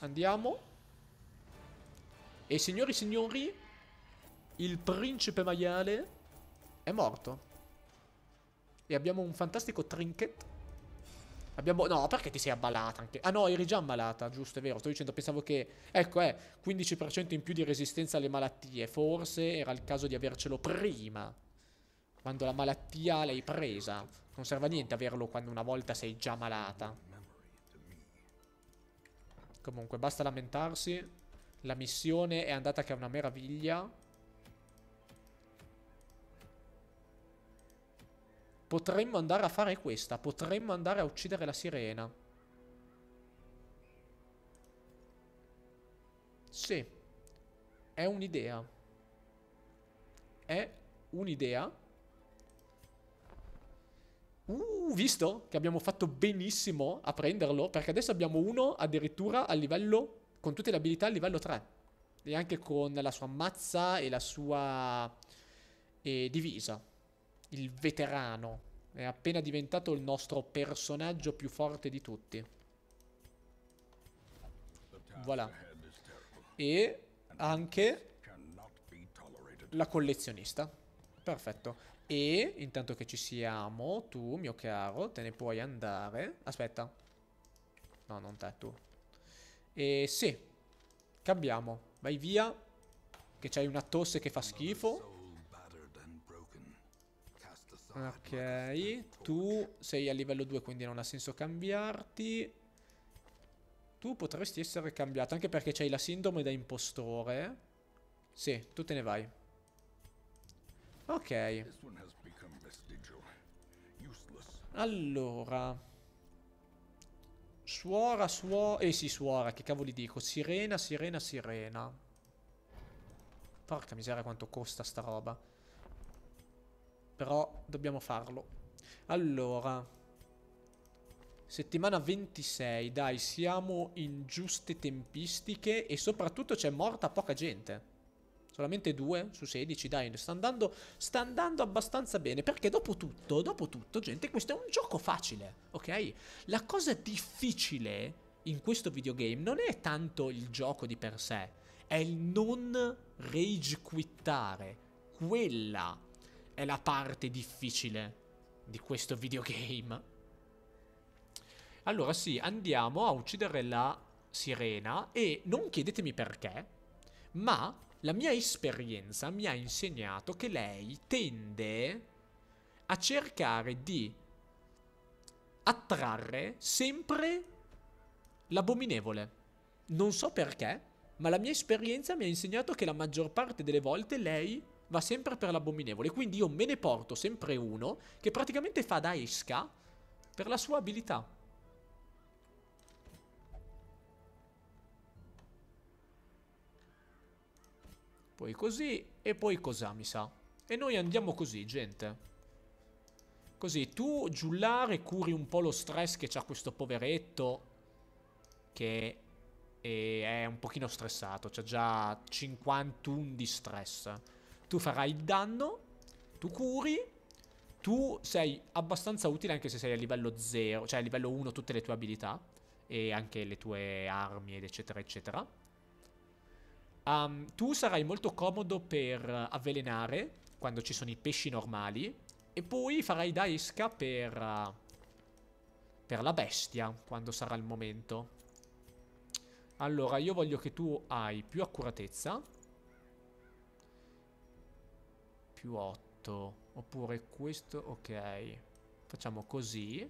Andiamo. E signori e signori, il principe maiale è morto. E abbiamo un fantastico trinket. Abbiamo... No, perché ti sei ammalata anche? Ah no, eri già ammalata, giusto, è vero. Sto dicendo, pensavo che... Ecco, eh, 15% in più di resistenza alle malattie. Forse era il caso di avercelo prima. Quando la malattia l'hai presa. Non serve a niente averlo quando una volta sei già malata. Comunque, basta lamentarsi. La missione è andata che è una meraviglia. Potremmo andare a fare questa. Potremmo andare a uccidere la sirena. Sì. È un'idea. È un'idea. Uh, visto che abbiamo fatto benissimo a prenderlo, perché adesso abbiamo uno addirittura a livello, con tutte le abilità a livello 3. E anche con la sua mazza e la sua eh, divisa. Il veterano. È appena diventato il nostro personaggio più forte di tutti. Voilà. E anche la collezionista. Perfetto. E intanto che ci siamo, tu, mio caro, te ne puoi andare. Aspetta. No, non te, tu. E sì, cambiamo. Vai via, che c'hai una tosse che fa schifo. Ok, tu sei a livello 2, quindi non ha senso cambiarti. Tu potresti essere cambiato, anche perché c'hai la sindrome da impostore. Sì, tu te ne vai. Ok. Allora. Suora, suora... Eh sì, suora, che cavoli dico. Sirena, sirena, sirena. Porca miseria quanto costa sta roba. Però dobbiamo farlo. Allora. Settimana 26, dai, siamo in giuste tempistiche e soprattutto c'è morta poca gente. Solamente 2 su 16, dai, sta andando, sta andando abbastanza bene, perché dopo tutto, dopo tutto, gente, questo è un gioco facile, ok? La cosa difficile in questo videogame non è tanto il gioco di per sé, è il non rage quittare. Quella è la parte difficile di questo videogame. Allora sì, andiamo a uccidere la sirena e non chiedetemi perché, ma la mia esperienza mi ha insegnato che lei tende a cercare di attrarre sempre l'abominevole. Non so perché, ma la mia esperienza mi ha insegnato che la maggior parte delle volte lei va sempre per l'abominevole. Quindi io me ne porto sempre uno che praticamente fa da esca per la sua abilità. Poi così e poi cos'ha mi sa. E noi andiamo così gente. Così tu giullare curi un po' lo stress che c'ha questo poveretto che è un pochino stressato. C'ha già 51 di stress. Tu farai il danno, tu curi tu sei abbastanza utile anche se sei a livello 0, cioè a livello 1 tutte le tue abilità e anche le tue armi ed eccetera eccetera. Um, tu sarai molto comodo per avvelenare quando ci sono i pesci normali e poi farai da esca per, uh, per la bestia quando sarà il momento. Allora, io voglio che tu hai più accuratezza. Più 8. Oppure questo, ok. Facciamo così.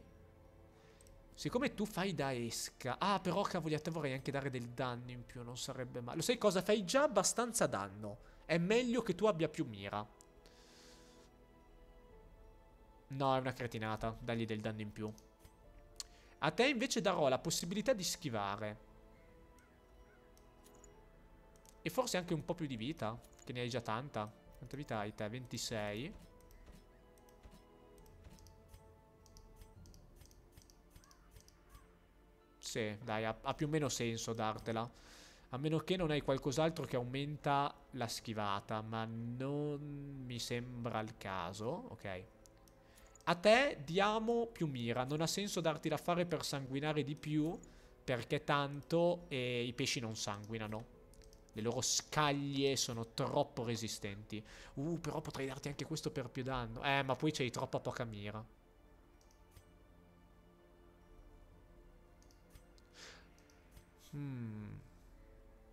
Siccome tu fai da esca... Ah, però cavoli, a te vorrei anche dare del danno in più, non sarebbe male. Lo sai cosa? Fai già abbastanza danno. È meglio che tu abbia più mira. No, è una cretinata, dagli del danno in più. A te invece darò la possibilità di schivare. E forse anche un po' più di vita, che ne hai già tanta. Quanta vita hai te? 26. Sì, dai, ha, ha più o meno senso dartela. A meno che non hai qualcos'altro che aumenta la schivata, ma non mi sembra il caso. Ok. A te diamo più mira, non ha senso darti da fare per sanguinare di più, perché tanto eh, i pesci non sanguinano. Le loro scaglie sono troppo resistenti. Uh, però potrei darti anche questo per più danno. Eh, ma poi c'hai troppa poca mira. Mm.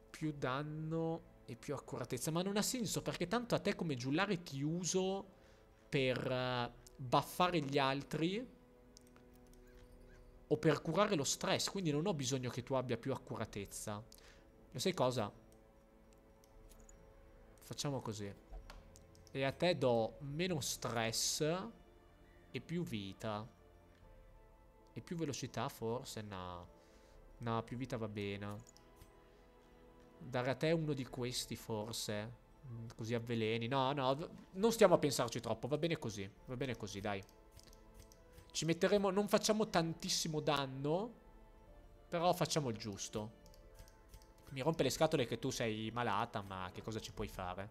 Più danno e più accuratezza. Ma non ha senso perché tanto a te come giullare ti uso per uh, baffare gli altri o per curare lo stress. Quindi non ho bisogno che tu abbia più accuratezza. Lo sai cosa? Facciamo così. E a te do meno stress e più vita. E più velocità forse? No. No, più vita va bene. Dare a te uno di questi, forse. Mm, così avveleni. No, no, non stiamo a pensarci troppo. Va bene così. Va bene così, dai. Ci metteremo... Non facciamo tantissimo danno. Però facciamo il giusto. Mi rompe le scatole che tu sei malata, ma che cosa ci puoi fare?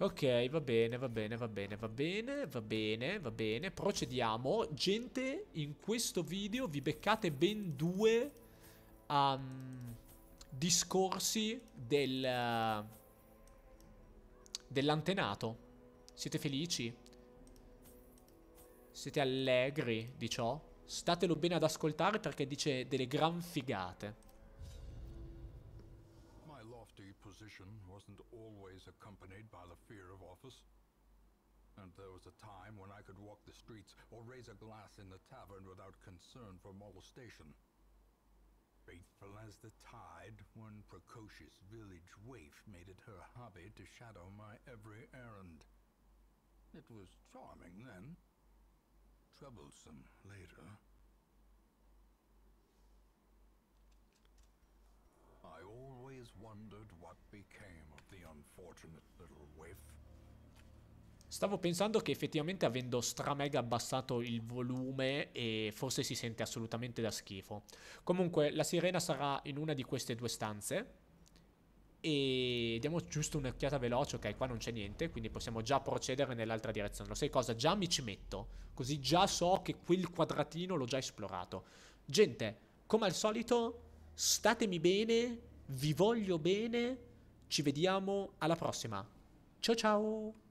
Ok, va bene, va bene, va bene, va bene, va bene, va bene. Procediamo. Gente, in questo video vi beccate ben due um, discorsi del, dell'antenato. Siete felici? Siete allegri di ciò? Statelo bene ad ascoltare perché dice delle gran figate. And there was a time when I could walk the streets or raise a glass in the tavern without concern for molestation. Faithful as the tide, one precocious village waif made it her hobby to shadow my every errand. It was charming then, troublesome later. I always wondered what became of the unfortunate little waif. Stavo pensando che effettivamente avendo stramega abbassato il volume e forse si sente assolutamente da schifo. Comunque la sirena sarà in una di queste due stanze. E diamo giusto un'occhiata veloce, ok, qua non c'è niente, quindi possiamo già procedere nell'altra direzione. Lo sai cosa? Già mi ci metto, così già so che quel quadratino l'ho già esplorato. Gente, come al solito, statemi bene, vi voglio bene, ci vediamo alla prossima. Ciao ciao!